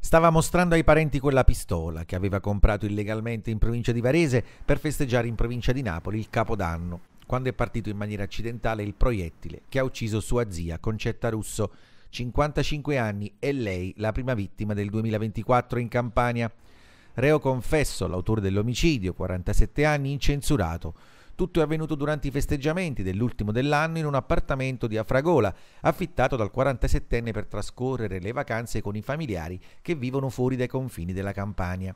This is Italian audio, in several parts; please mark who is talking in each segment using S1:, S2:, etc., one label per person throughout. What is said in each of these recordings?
S1: Stava mostrando ai parenti quella pistola che aveva comprato illegalmente in provincia di Varese per festeggiare in provincia di Napoli il Capodanno, quando è partito in maniera accidentale il proiettile che ha ucciso sua zia Concetta Russo, 55 anni, e lei la prima vittima del 2024 in Campania. Reo confesso, l'autore dell'omicidio, 47 anni, incensurato tutto è avvenuto durante i festeggiamenti dell'ultimo dell'anno in un appartamento di Afragola, affittato dal 47enne per trascorrere le vacanze con i familiari che vivono fuori dai confini della Campania.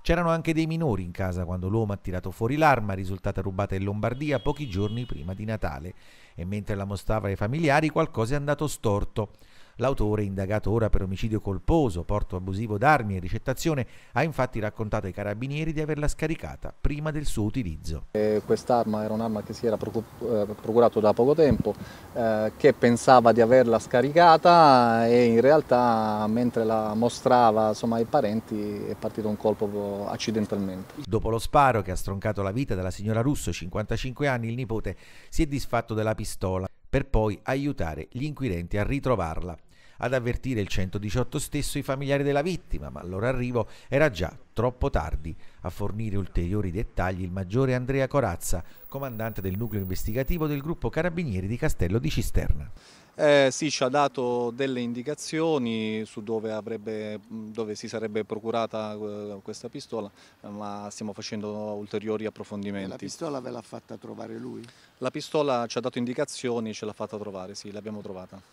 S1: C'erano anche dei minori in casa quando l'uomo ha tirato fuori l'arma risultata rubata in Lombardia pochi giorni prima di Natale e mentre la mostrava ai familiari qualcosa è andato storto. L'autore, indagato ora per omicidio colposo, porto abusivo d'armi e ricettazione, ha infatti raccontato ai carabinieri di averla scaricata prima del suo utilizzo.
S2: Eh, Quest'arma era un'arma che si era eh, procurato da poco tempo, eh, che pensava di averla scaricata e in realtà mentre la mostrava insomma, ai parenti è partito un colpo accidentalmente.
S1: Dopo lo sparo che ha stroncato la vita della signora Russo, 55 anni, il nipote si è disfatto della pistola per poi aiutare gli inquirenti a ritrovarla. Ad avvertire il 118 stesso i familiari della vittima, ma al loro arrivo era già troppo tardi. A fornire ulteriori dettagli il maggiore Andrea Corazza, comandante del nucleo investigativo del gruppo Carabinieri di Castello di Cisterna.
S3: Eh, sì, ci ha dato delle indicazioni su dove, avrebbe, dove, si sarebbe procurata eh, questa pistola, ma stiamo facendo ulteriori approfondimenti. La pistola ve l'ha fatta trovare lui? La pistola ci ha dato indicazioni, e ce l'ha fatta trovare, sì, l'abbiamo trovata.